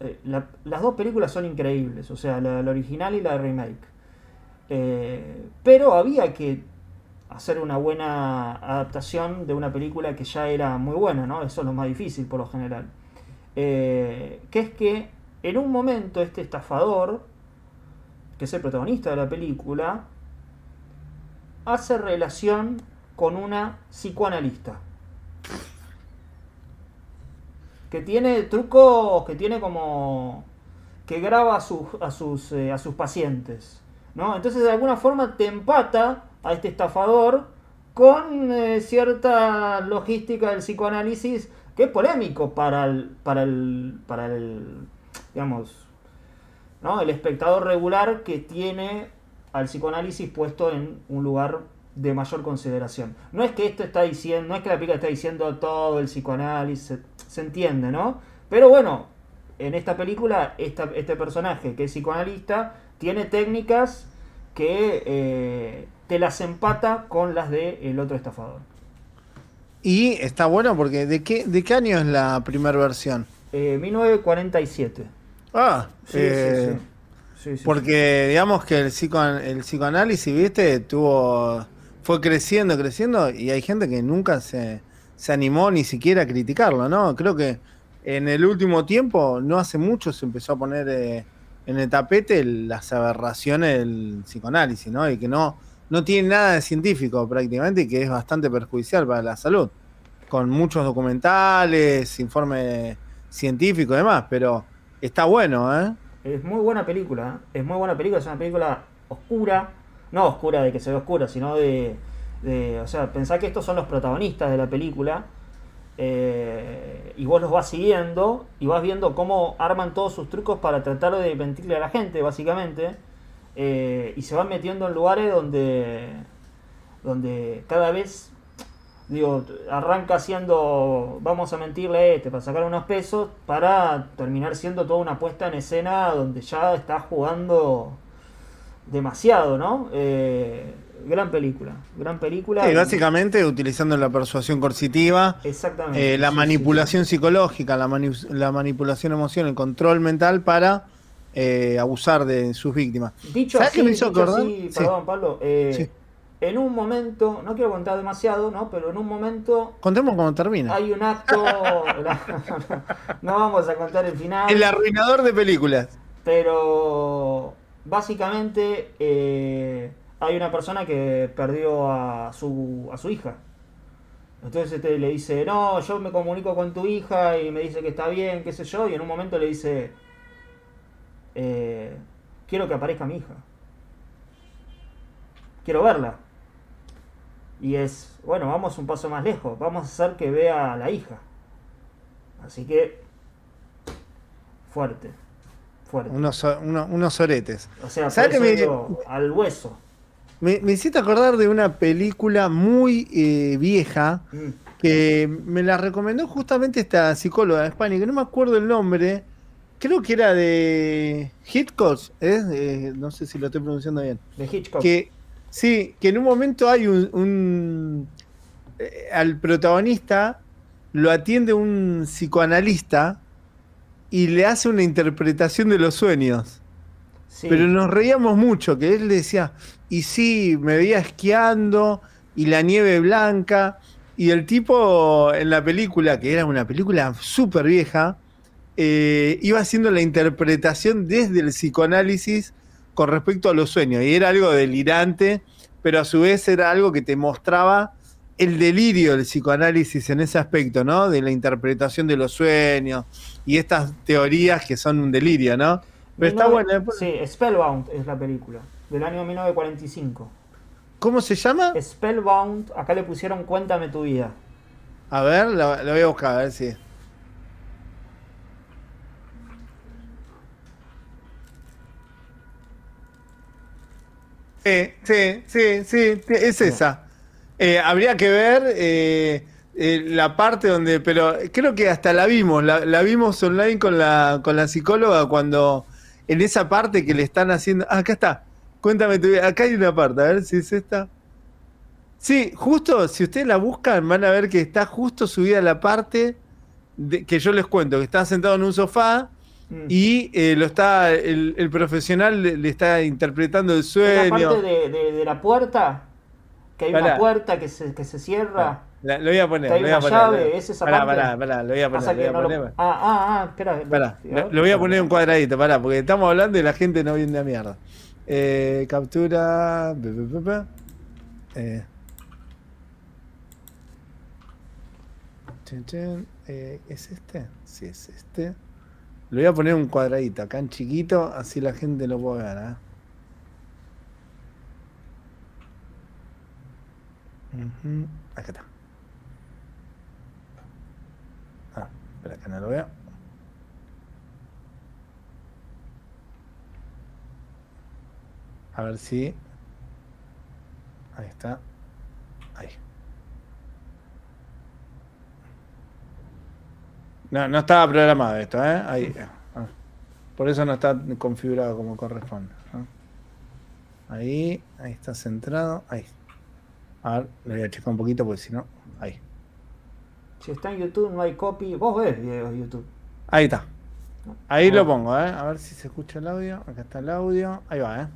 eh, las dos películas son increíbles, o sea, la, original y la remake. Eh, pero había que hacer una buena adaptación de una película que ya era muy buena, ¿no? Eso es lo más difícil por lo general. Eh, que es que en un momento este estafador, que es el protagonista de la película, hace relación con una psicoanalista. Que tiene trucos, que tiene como... que graba a sus, eh, pacientes. Entonces de alguna forma te empata a este estafador con eh, cierta logística del psicoanálisis es polémico para el, para el, para el, digamos, ¿no? el espectador regular que tiene al psicoanálisis puesto en un lugar de mayor consideración. No es que esto está diciendo, no es que la película está diciendo todo el psicoanálisis, se, entiende, ¿no? Pero bueno, en esta película, este personaje que es psicoanalista, tiene técnicas que eh, te las empata con las del el otro estafador. Y está bueno porque ¿de qué, de qué año es la primera versión? Eh, 1947. Ah, eh, sí, sí, sí. porque digamos que el, psico, el psicoanálisis, viste, tuvo fue creciendo, creciendo y hay gente que nunca se, animó ni siquiera a criticarlo, ¿no? Creo que en el último tiempo, no hace mucho, se empezó a poner eh, en el tapete las aberraciones del psicoanálisis, ¿no? Y que no no tiene nada de científico prácticamente y que es bastante perjudicial para la salud. Con muchos documentales, informes científicos y demás, pero está bueno, ¿eh? Es muy buena película, ¿eh? es muy buena película, es una película oscura, no oscura de que se ve oscura, sino de, o sea, pensá que estos son los protagonistas de la película eh, y vos los vas siguiendo y vas viendo cómo arman todos sus trucos para tratar de mentirle a la gente, básicamente eh, y se va metiendo en lugares donde, donde cada vez, digo, arranca siendo, vamos a mentirle a este para sacar unos pesos, para terminar siendo toda una puesta en escena donde ya está jugando demasiado, ¿no? Eh, gran película, gran película. y... básicamente utilizando la persuasión coercitiva, Exactamente, eh, la manipulación psicológica, la, la manipulación emocional, el control mental para eh, abusar de sus víctimas. Dicho ¿Sabes así, me hizo perdón, Pablo. Eh, en un momento, no quiero contar demasiado, Pero en un momento. Contemos cómo termina. Hay un acto. no vamos a contar el final. El arruinador de películas. Pero. Básicamente. Eh, hay una persona que perdió a su, hija. Entonces este le dice, no, yo me comunico con tu hija y me dice que está bien, qué sé yo, y en un momento le dice, eh, quiero que aparezca mi hija. Quiero verla. Y es, bueno, vamos un paso más lejos, vamos a hacer que vea a la hija. Así que, fuerte, fuerte. Unos, oretes. O sea, al hueso. Me, me, hiciste acordar de una película muy eh, vieja mm. que me la recomendó justamente esta psicóloga de España... que no me acuerdo el nombre, creo que era de Hitchcock, ¿eh? no sé si lo estoy pronunciando bien. De Hitchcock. Que, sí, que en un momento hay un, eh, al protagonista lo atiende un psicoanalista y le hace una interpretación de los sueños. Pero nos reíamos mucho, que él decía, y sí, me veía esquiando y la nieve blanca. Y el tipo en la película, que era una película súper vieja, eh, iba haciendo la interpretación desde el psicoanálisis con respecto a los sueños. Y era algo delirante, pero a su vez era algo que te mostraba el delirio del psicoanálisis en ese aspecto, ¿no? De la interpretación de los sueños y estas teorías que son un delirio, ¿no? está bueno. Sí, Spellbound es la película, del año 1945. ¿Cómo se llama? Spellbound, acá le pusieron Cuéntame tu vida. A ver, la voy a buscar, a ver si. Sí, sí, sí, es esa. Eh, habría que ver eh, eh, la parte donde, pero creo que hasta la vimos, la, vimos online con la, con la psicóloga cuando en esa parte que le están haciendo, ah, acá está, cuéntame tu acá hay una parte, a ver si es esta. Sí, justo, si ustedes la buscan, van a ver que está justo subida la parte de, que yo les cuento, que está sentado en un sofá Mm. Y eh, lo está, el, el profesional le, está interpretando el sueño. La parte de, de, la puerta, que hay una puerta que se, que se cierra. lo voy a poner. lo voy a poner, llave, es esa pará, Pará, pará, lo voy a poner. Lo a poner. Ah, ah, ah, espera. lo, voy a poner un cuadradito, pará, porque estamos hablando y la gente no viene a mierda. Eh, captura. Eh. eh. ¿Es este? Sí, es este. Le voy a poner un cuadradito acá en chiquito, así la gente lo puede ver. ¿eh? Acá está. Ah, espera que no lo veo. A ver si... Ahí está. No, no estaba programado esto, ¿eh? Ahí. Por eso no está configurado como corresponde. Ahí, ahí está centrado. Ahí. A ver, lo voy a checar un poquito porque si no. Ahí. Si está en YouTube, no hay copy. Vos ves videos de YouTube. Ahí está. Ahí lo pongo, ¿eh? A ver si se escucha el audio. Acá está el audio. Ahí va, ¿eh?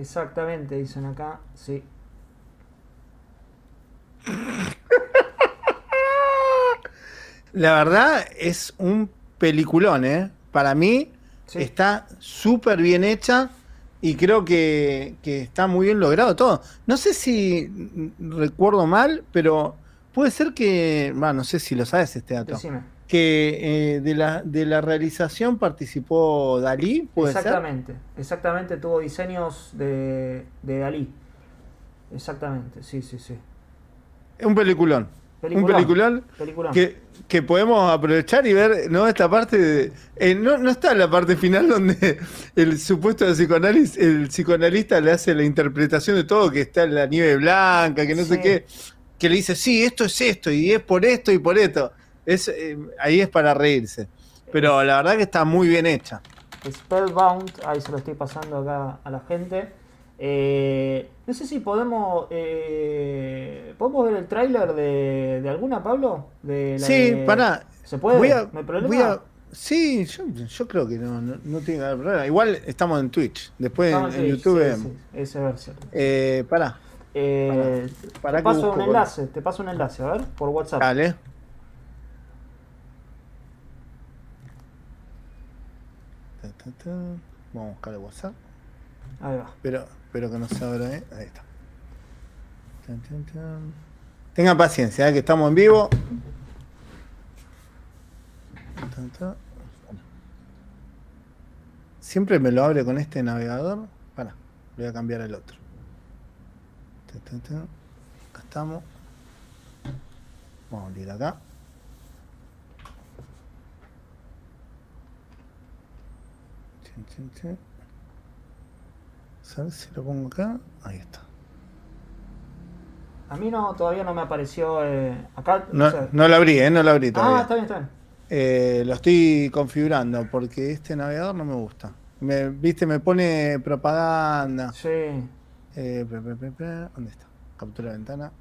Exactamente, dicen acá, sí. La verdad es un peliculón, ¿eh? Para mí está súper bien hecha y creo que, está muy bien logrado todo. No sé si recuerdo mal, pero puede ser que, bueno, no sé si lo sabes este dato que eh, de, la, de la realización participó Dalí, ¿puede exactamente, ser? Exactamente, tuvo diseños de, Dalí. Exactamente, sí, sí, sí. Es Un peliculón. un peliculón, Que, que, podemos aprovechar y ver no esta parte de, eh, no, no, está la parte final donde el supuesto psicoanálisis el psicoanalista le hace la interpretación de todo que está en la nieve blanca que no sé qué que le dice sí esto es esto y es por esto y por esto es, eh, ahí es para reírse. Pero la verdad que está muy bien hecha. Spellbound, ahí se lo estoy pasando acá a la gente. Eh, no sé si podemos eh, podemos ver el tráiler de, alguna, Pablo. sí, pará. ¿Se puede? Sí, yo, creo que no, tiene problema. Igual estamos en Twitch, después ah, en, YouTube. pará. te paso un enlace, te paso un enlace, a ver, por WhatsApp. Dale. Vamos a buscar el WhatsApp. Ahí va. Pero, pero que no se abra, ¿eh? Ahí está. Tengan paciencia, eh, que estamos en vivo. Siempre me lo abre con este navegador. Para, voy a cambiar el otro. Acá estamos. Vamos a abrir acá. ¿Sabes si lo pongo acá? Ahí está. A mí no, todavía no me apareció eh, acá. No, no, lo abrí, eh, No lo abrí ah, todavía. Ah, está bien, está bien. Eh, lo estoy configurando porque este navegador no me gusta. Me, Viste, me pone propaganda. Sí. ¿Dónde está? Captura de ventana.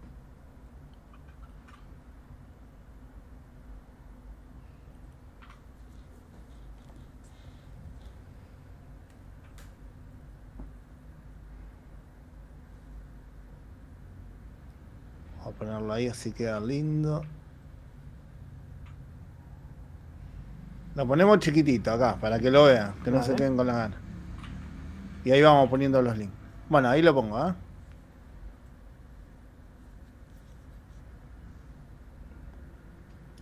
ponerlo ahí, así queda lindo. Lo ponemos chiquitito acá, para que lo vean, que no se queden con las ganas. Y ahí vamos poniendo los links. Bueno, ahí lo pongo, ¿ah?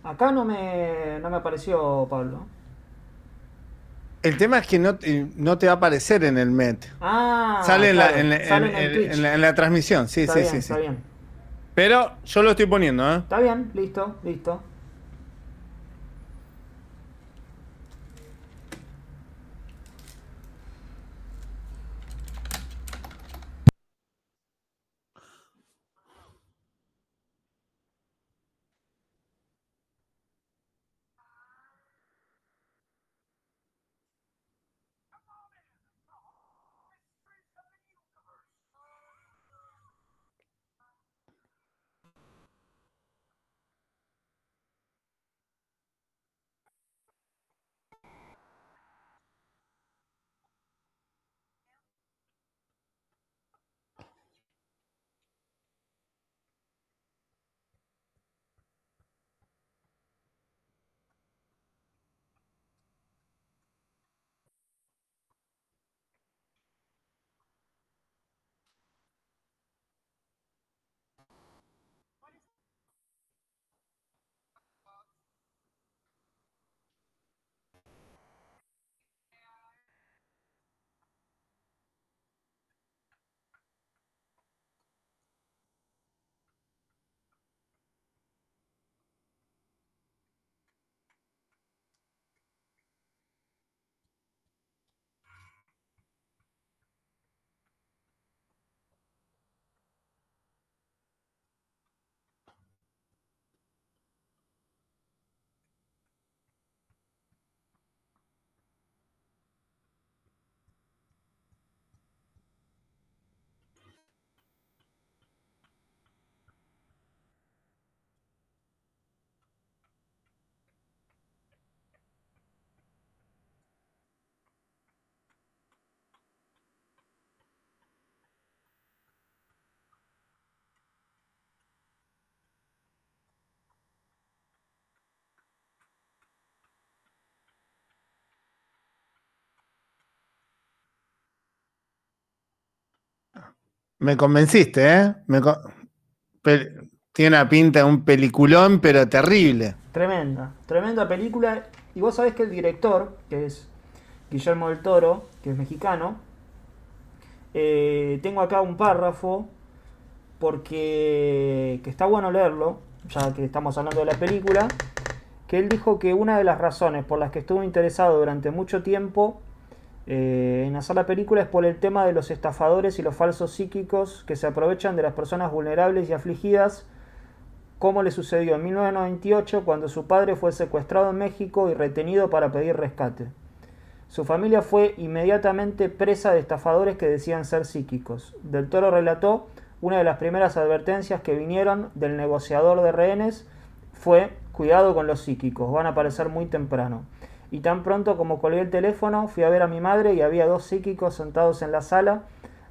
Acá no me, no me apareció Pablo. El tema es que no, eh, te va a aparecer en el Met. sale, en, la, transmisión, sí, está sí, sí. Bien. Pero yo lo estoy poniendo, ¿eh? Está bien, listo, listo. Me convenciste, ¿eh? Tiene una pinta de un peliculón, pero terrible. Tremenda, tremenda película. Y vos sabés que el director, que es Guillermo del Toro, que es mexicano, eh, tengo acá un párrafo porque que está bueno leerlo, ya que estamos hablando de la película, que él dijo que una de las razones por las que estuvo interesado durante mucho tiempo eh, en hacer la película es por el tema de los estafadores y los falsos psíquicos que se aprovechan de las personas vulnerables y afligidas, como le sucedió en 1998 cuando su padre fue secuestrado en México y retenido para pedir rescate. Su familia fue inmediatamente presa de estafadores que decían ser psíquicos. Del Toro relató, una de las primeras advertencias que vinieron del negociador de rehenes fue, cuidado con los psíquicos, van a aparecer muy temprano y tan pronto como colgué el teléfono fui a ver a mi madre y había dos psíquicos sentados en la sala,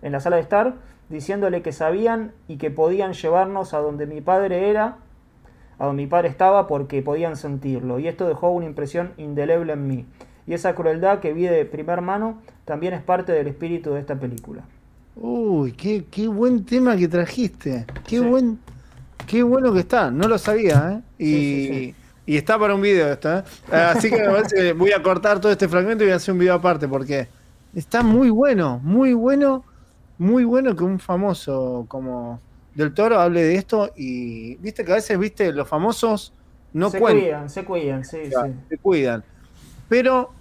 en la sala de estar, diciéndole que sabían y que podían llevarnos a donde mi padre era, a donde mi padre estaba porque podían sentirlo y esto dejó una impresión indeleble en mí. Y esa crueldad que vi de primer mano también es parte del espíritu de esta película. Uy, qué, qué buen tema que trajiste. Qué buen qué bueno que está. No lo sabía, ¿eh? Y y está para un video esto, ¿eh? Así que me voy a cortar todo este fragmento y voy a hacer un video aparte porque está muy bueno, muy bueno, muy bueno que un famoso como Del Toro hable de esto y viste que a veces, viste, los famosos no se cuidan, se cuidan, sí, sí. Se cuidan. Pero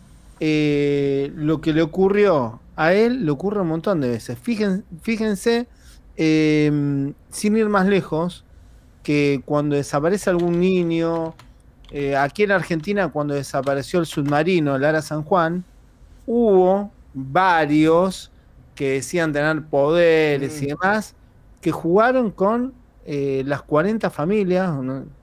eh, lo que le ocurrió a él le ocurre un montón de veces. Fíjense, eh, sin ir más lejos, que cuando desaparece algún niño eh, aquí en Argentina, cuando desapareció el submarino Lara San Juan, hubo varios que decían tener poderes y mm. demás, que jugaron con eh, las 40 familias,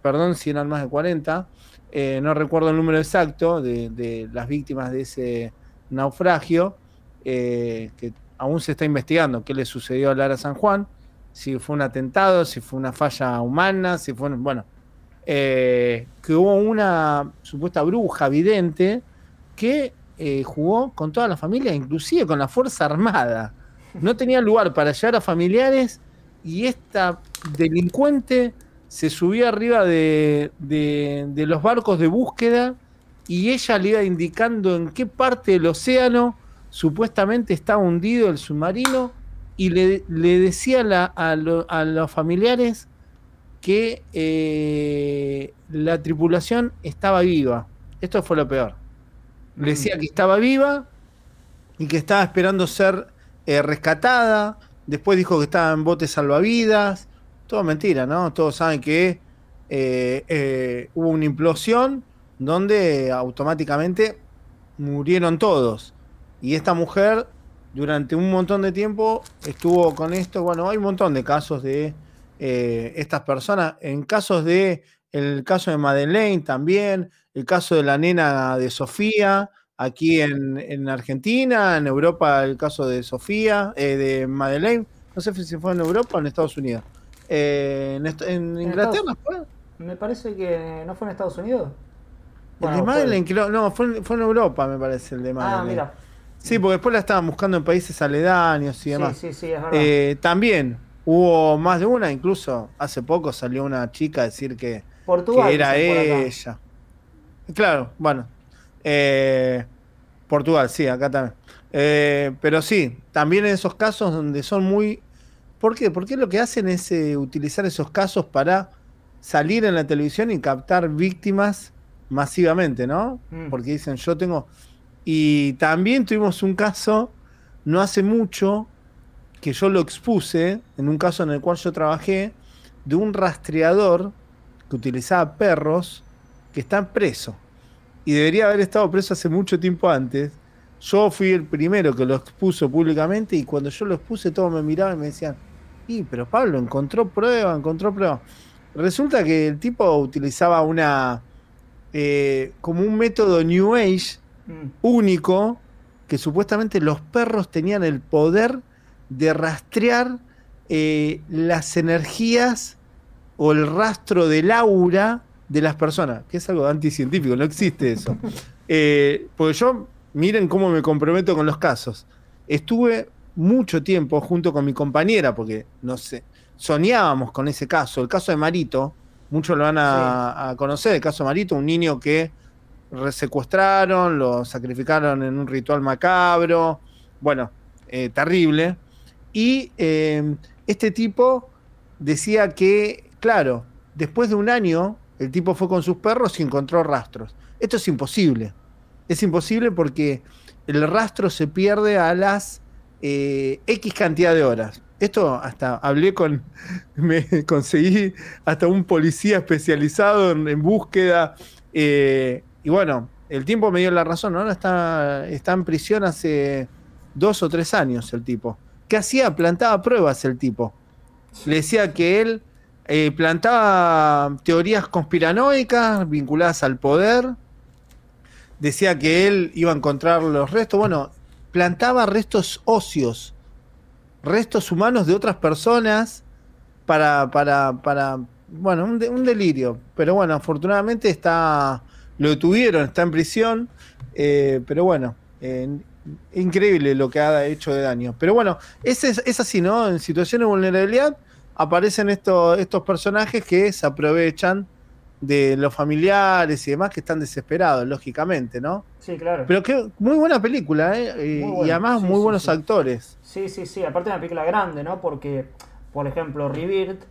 perdón si eran más de 40, eh, no recuerdo el número exacto de, las víctimas de ese naufragio, que aún se está investigando qué le sucedió a Lara San Juan, si fue un atentado, si fue una falla humana, si fue, bueno, eh, que hubo una supuesta bruja vidente que eh, jugó con toda la familia, inclusive con la Fuerza Armada. No tenía lugar para llegar a familiares y esta delincuente se subía arriba de, los barcos de búsqueda y ella le iba indicando en qué parte del océano supuestamente está hundido el submarino y le, decía a los familiares que eh, la tripulación estaba viva. Esto fue lo peor. Le mm. decía que estaba viva y que estaba esperando ser eh, rescatada. Después dijo que estaba en botes salvavidas. Todo mentira, ¿no? Todos saben que eh, hubo una implosión donde automáticamente murieron todos. Y esta mujer durante un montón de tiempo estuvo con esto. Bueno, hay un montón de casos de eh, estas personas. En casos de, el caso de Madeleine también, el caso de la nena de Sofía, aquí en, en Argentina, en Europa el caso de Sofía, eh, de Madeleine, no sé si fue en Europa o en Estados Unidos. Eh, en, Inglaterra Me parece que no fue en Estados Unidos. el de Madeleine, no, fue, fue, en Europa, me parece, el de ah, Madeleine. Sí, porque después la estaban buscando en países aledaños y demás. Sí, sí, sí, también, Hubo más de una, incluso hace poco salió una chica a decir que, Portugal, era ella. Claro, bueno. Eh, Portugal, sí, acá también. Eh, pero sí, también en esos casos donde son muy... ¿Por qué? Porque lo que hacen es eh, utilizar esos casos para salir en la televisión y captar víctimas masivamente, ¿no? Mm. Porque dicen, yo tengo... Y también tuvimos un caso no hace mucho que yo lo expuse en un caso en el cual yo trabajé de un rastreador que utilizaba perros que están presos y debería haber estado preso hace mucho tiempo antes. Yo fui el primero que lo expuso públicamente y cuando yo lo expuse todos me miraban y me decían, y pero Pablo encontró prueba, encontró prueba. Resulta que el tipo utilizaba una eh, como un método New Age mm. único que supuestamente los perros tenían el poder de rastrear eh, las energías o el rastro del aura de las personas, que es algo anticientífico, no existe eso. Eh, porque yo, miren cómo me comprometo con los casos. Estuve mucho tiempo junto con mi compañera, porque no sé, soñábamos con ese caso, el caso de Marito, muchos lo van a, conocer, el caso de Marito, un niño que resecuestraron, lo sacrificaron en un ritual macabro, bueno, eh, terrible. Y eh, este tipo decía que, claro, después de un año, el tipo fue con sus perros y encontró rastros. Esto es imposible. Es imposible porque el rastro se pierde a las eh, X cantidad de horas. Esto hasta hablé con, me conseguí hasta un policía especializado en, búsqueda. Eh, y bueno, el tiempo me dio la razón. Ahora está, está en prisión hace dos o tres años el tipo. ¿qué hacía? Plantaba pruebas el tipo. Le decía que él eh, plantaba teorías conspiranoicas vinculadas al poder. Decía que él iba a encontrar los restos. Bueno, plantaba restos óseos, restos humanos de otras personas para, bueno, un, delirio. Pero bueno, afortunadamente está, lo tuvieron, está en prisión. Eh, pero bueno, increíble lo que ha hecho de daño. Pero bueno, es, así, ¿no? En situaciones de vulnerabilidad aparecen estos, estos personajes que se aprovechan de los familiares y demás que están desesperados, lógicamente, ¿no? Sí, claro. Pero que muy buena película, ¿eh? Y, además muy buenos actores. Sí, sí, sí. Aparte de una película grande, ¿no? Porque, por ejemplo, Rebirth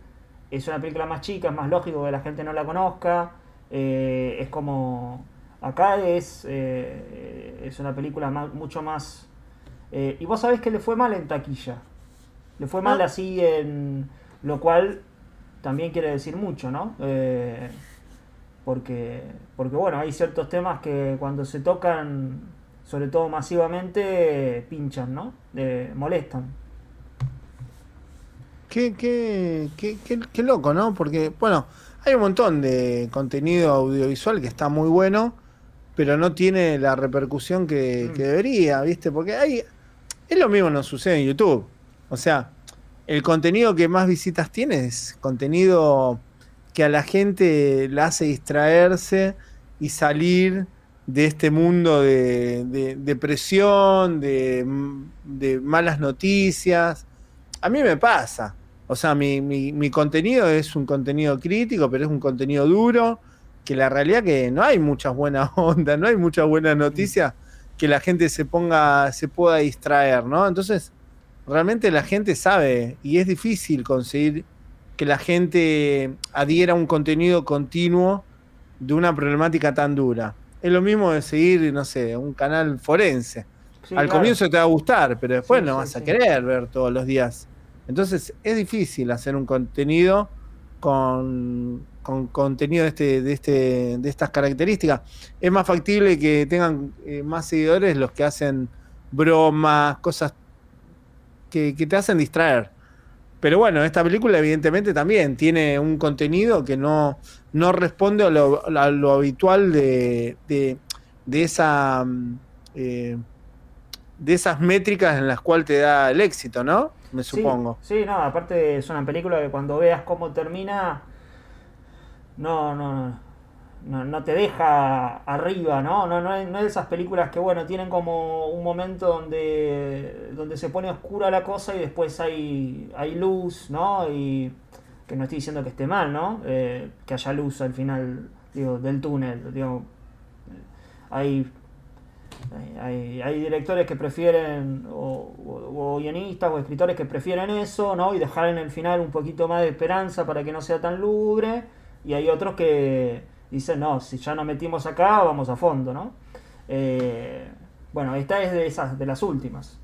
es una película más chica, es más lógico que la gente no la conozca. Eh, es como Acá es, eh, es una película mucho más... Eh, y vos sabés que le fue mal en taquilla. Le fue mal así en... Lo cual también quiere decir mucho, ¿no? Eh, porque, porque, bueno, hay ciertos temas que cuando se tocan, sobre todo masivamente, pinchan, ¿no? molestan. qué, qué, qué, qué loco, ¿no? Porque, bueno, hay un montón de contenido audiovisual que está muy bueno pero no tiene la repercusión que, mm. debería, ¿viste? Porque ahí es lo mismo que nos sucede en YouTube. O sea, el contenido que más visitas tiene es contenido que a la gente la hace distraerse y salir de este mundo de, depresión, de de, malas noticias. A mí me pasa. O sea, mi, mi contenido es un contenido crítico, pero es un contenido duro que la realidad que no hay muchas buenas ondas, no hay muchas buenas noticias que la gente se ponga, se pueda distraer, ¿no? Entonces, realmente la gente sabe y es difícil conseguir que la gente adhiera a un contenido continuo de una problemática tan dura. Es lo mismo de seguir, no sé, un canal forense. Al comienzo te va a gustar, pero después no vas a querer ver todos los días. Entonces es difícil hacer un contenido con, con contenido este, de, este, de, estas características. Es más factible que tengan eh, más seguidores los que hacen bromas, cosas que, te hacen distraer. Pero bueno, esta película evidentemente también tiene un contenido que no, no responde a lo, habitual de, esa, mm, eh, de esas métricas en las cuales te da el éxito, ¿no? Me supongo. Sí, sí no, aparte es una película que cuando veas cómo termina, no, no, no, no te deja arriba, ¿no? No, no, no es de esas películas que, bueno, tienen como un momento donde, se pone oscura la cosa y después hay, hay luz, ¿no? Y que no estoy diciendo que esté mal, ¿no? Eh, que haya luz al final, digo, del túnel, digo, hay hay, hay, directores que prefieren, o, guionistas o escritores que prefieren eso, ¿no? Y dejar en el final un poquito más de esperanza para que no sea tan lubre y hay otros que dicen, no, si ya no metimos acá, vamos a fondo, ¿no? Eh, bueno, esta es de esas, de las últimas.